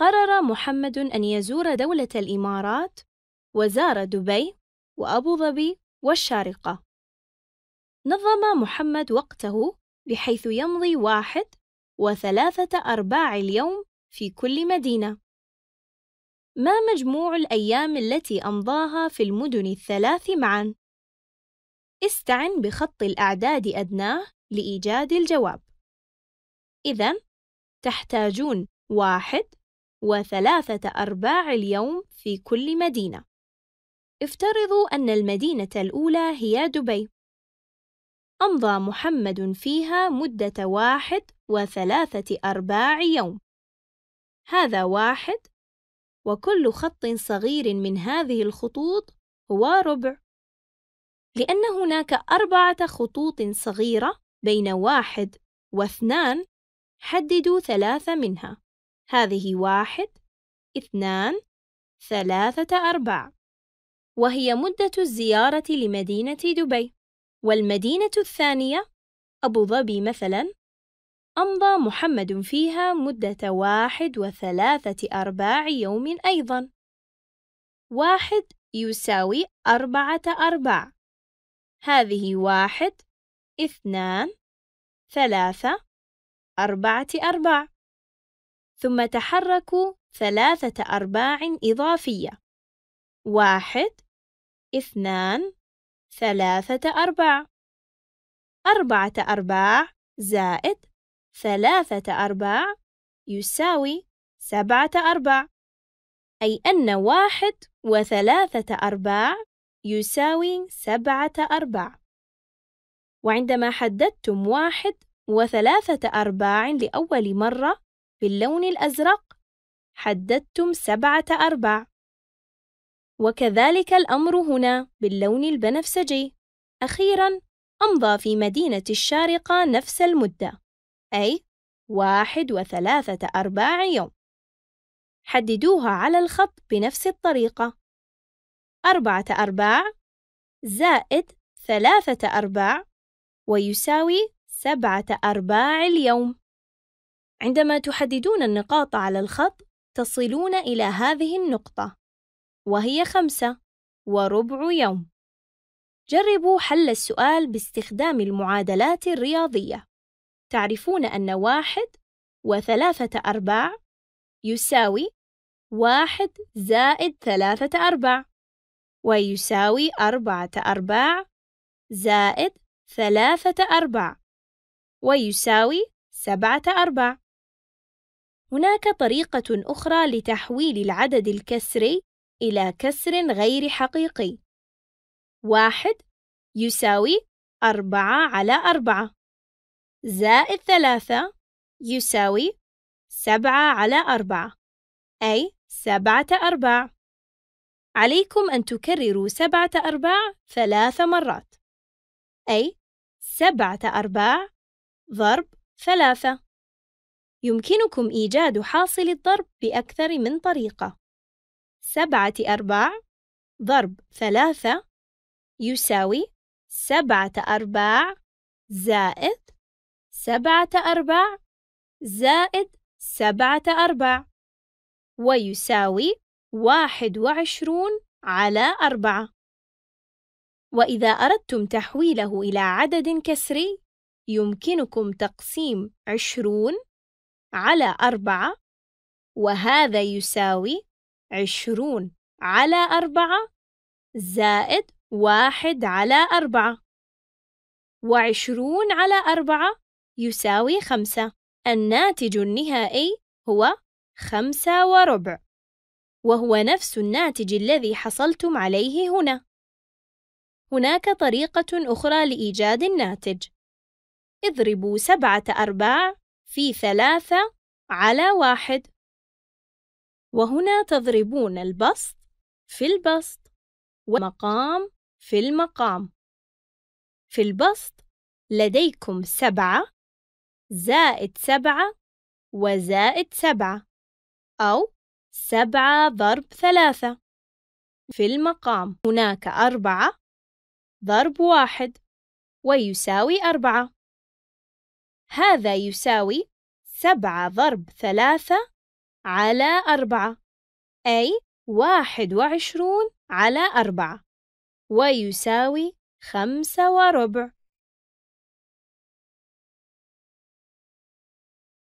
قرر محمد أن يزور دولة الإمارات وزار دبي وأبو ظبي والشارقة نظم محمد وقته بحيث يمضي واحد وثلاثة أرباع اليوم في كل مدينة ما مجموع الأيام التي أمضاها في المدن الثلاث معًا؟ استعن بخط الأعداد أدناه لإيجاد الجواب إذا تحتاجون واحد وثلاثة أرباع اليوم في كل مدينة. افترضوا أن المدينة الأولى هي دبي. أمضى محمد فيها مدة واحد وثلاثة أرباع يوم. هذا واحد، وكل خط صغير من هذه الخطوط هو ربع، لأن هناك أربعة خطوط صغيرة بين واحد واثنان، حددوا ثلاثة منها. هذه واحد اثنان ثلاثة أربعة وهي مدة الزيارة لمدينة دبي والمدينة الثانية أبو ظبي مثلا أمضى محمد فيها مدة واحد وثلاثة أرباع يوم أيضا واحد يساوي أربعة أرباع هذه واحد اثنان ثلاثة أربعة أرباع ثم تحركوا ثلاثة أرباع إضافية واحد اثنان ثلاثة أرباع أربعة أرباع زائد ثلاثة أرباع يساوي سبعة أرباع أي أن واحد وثلاثة أرباع يساوي سبعة أرباع وعندما حددتم واحد وثلاثة أرباع لأول مرة باللون الأزرق حددتم سبعة أرباع وكذلك الأمر هنا باللون البنفسجي أخيراً أمضى في مدينة الشارقة نفس المدة أي واحد وثلاثة أرباع يوم حددوها على الخط بنفس الطريقة أربعة أرباع زائد ثلاثة أرباع ويساوي سبعة أرباع اليوم عندما تحددون النقاط على الخط تصلون إلى هذه النقطة وهي خمسة وربع يوم جربوا حل السؤال باستخدام المعادلات الرياضية تعرفون أن واحد وثلاثة أرباع يساوي واحد زائد ثلاثة أرباع ويساوي أربعة أرباع زائد ثلاثة أرباع ويساوي سبعة أرباع هناك طريقة أخرى لتحويل العدد الكسري إلى كسر غير حقيقي واحد يساوي أربعة على أربعة زائد ثلاثة يساوي سبعة على أربعة أي سبعة أرباع عليكم أن تكرروا سبعة أرباع ثلاث مرات أي سبعة أرباع ضرب ثلاثة يمكنكم إيجاد حاصل الضرب بأكثر من طريقة سبعة أرباع ضرب ثلاثة يساوي سبعة أرباع زائد سبعة أرباع زائد سبعة أرباع ويساوي واحد وعشرون على أربعة وإذا أردتم تحويله إلى عدد كسري يمكنكم تقسيم عشرون على أربعة وهذا يساوي عشرون على أربعة زائد واحد على أربعة وعشرون على أربعة يساوي خمسة الناتج النهائي هو خمسة وربع وهو نفس الناتج الذي حصلتم عليه هنا هناك طريقة أخرى لإيجاد الناتج اضربوا سبعة أرباع في ثلاثة على واحد وهنا تضربون البسط في البسط ومقام في المقام في البسط لديكم سبعة زائد سبعة وزائد سبعة أو سبعة ضرب ثلاثة في المقام هناك أربعة ضرب واحد ويساوي أربعة هذا يساوي سبعة ضرب ثلاثة على أربعة أي واحد وعشرون على أربعة ويساوي خمسة وربع